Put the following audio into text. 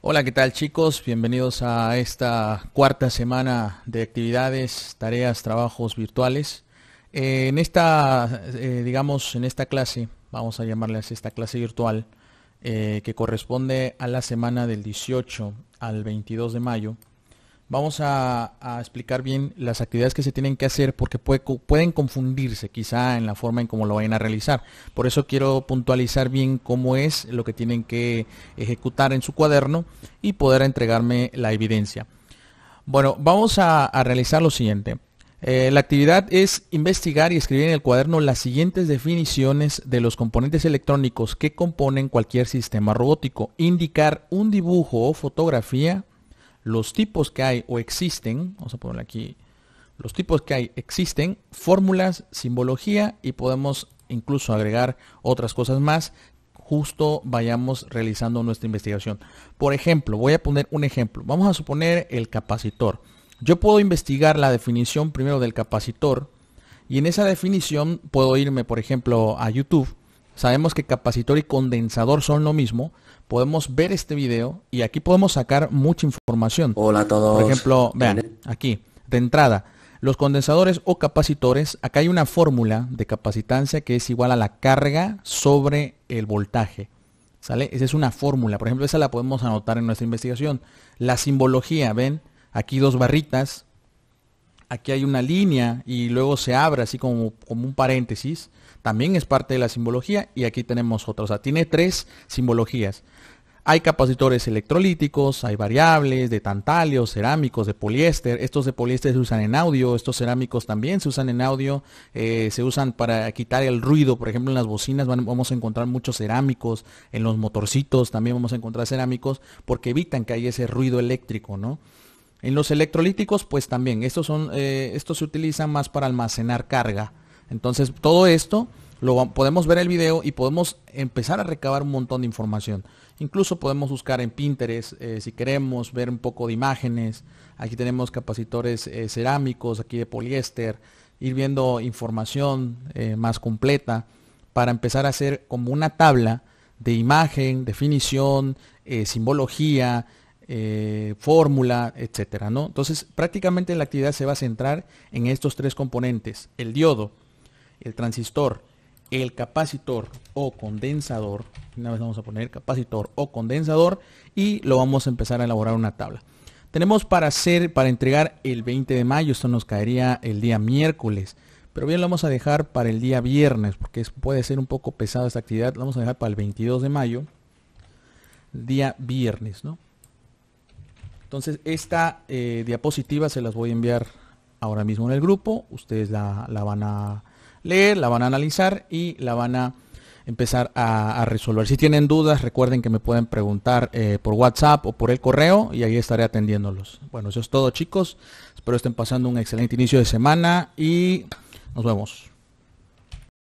Hola, ¿qué tal chicos? Bienvenidos a esta cuarta semana de actividades, tareas, trabajos virtuales. Eh, en esta, eh, digamos, en esta clase, vamos a llamarles esta clase virtual, eh, que corresponde a la semana del 18 al 22 de mayo, vamos a, explicar bien las actividades que se tienen que hacer porque pueden confundirse quizá en la forma en cómo lo vayan a realizar. Por eso quiero puntualizar bien cómo es lo que tienen que ejecutar en su cuaderno y poder entregarme la evidencia. Bueno, vamos a, realizar lo siguiente. Eh, la actividad es investigar y escribir en el cuaderno las siguientes definiciones de los componentes electrónicos que componen cualquier sistema robótico. Indicar un dibujo o fotografía los tipos que hay o existen, vamos a ponerle aquí, los tipos que hay existen, fórmulas, simbología y podemos incluso agregar otras cosas más justo vayamos realizando nuestra investigación. Por ejemplo, voy a poner un ejemplo. Vamos a suponer el capacitor. Yo puedo investigar la definición primero del capacitor y en esa definición puedo irme, por ejemplo, a YouTube sabemos que capacitor y condensador son lo mismo, podemos ver este video y aquí podemos sacar mucha información. Hola a todos. Por ejemplo, vean, aquí, de entrada, los condensadores o capacitores, acá hay una fórmula de capacitancia que es igual a la carga sobre el voltaje. ¿Sale? Esa es una fórmula. Por ejemplo, esa la podemos anotar en nuestra investigación. La simbología, ven, aquí dos barritas, aquí hay una línea y luego se abre así como, como un paréntesis, también es parte de la simbología y aquí tenemos otra. O sea, tiene tres simbologías. Hay capacitores electrolíticos, hay variables de tantalio, cerámicos, de poliéster. Estos de poliéster se usan en audio, estos cerámicos también se usan en audio, eh, se usan para quitar el ruido. Por ejemplo, en las bocinas vamos a encontrar muchos cerámicos, en los motorcitos también vamos a encontrar cerámicos, porque evitan que haya ese ruido eléctrico, ¿no? En los electrolíticos, pues también, estos, son, eh, estos se utilizan más para almacenar carga. Entonces, todo esto lo podemos ver el video y podemos empezar a recabar un montón de información. Incluso podemos buscar en Pinterest eh, si queremos ver un poco de imágenes. Aquí tenemos capacitores eh, cerámicos, aquí de poliéster, ir viendo información más completa para empezar a hacer como una tabla de imagen, definición, simbología, eh, fórmula, etcétera, ¿no? Entonces, prácticamente la actividad se va a centrar en estos tres componentes, el diodo, el transistor, el capacitor o condensador, una vez vamos a poner capacitor o condensador y lo vamos a empezar a elaborar una tabla. Tenemos para hacer, para entregar el 20 de mayo, esto nos caería el día miércoles, pero bien lo vamos a dejar para el día viernes, porque puede ser un poco pesada esta actividad, lo vamos a dejar para el 22 de mayo, día viernes, ¿no? Entonces, esta eh, diapositiva se las voy a enviar ahora mismo en el grupo. Ustedes la, van a leer, la van a analizar y la van a empezar a, resolver. Si tienen dudas, recuerden que me pueden preguntar eh, por WhatsApp o por el correo y ahí estaré atendiéndolos. Bueno, eso es todo chicos. Espero estén pasando un excelente inicio de semana y nos vemos.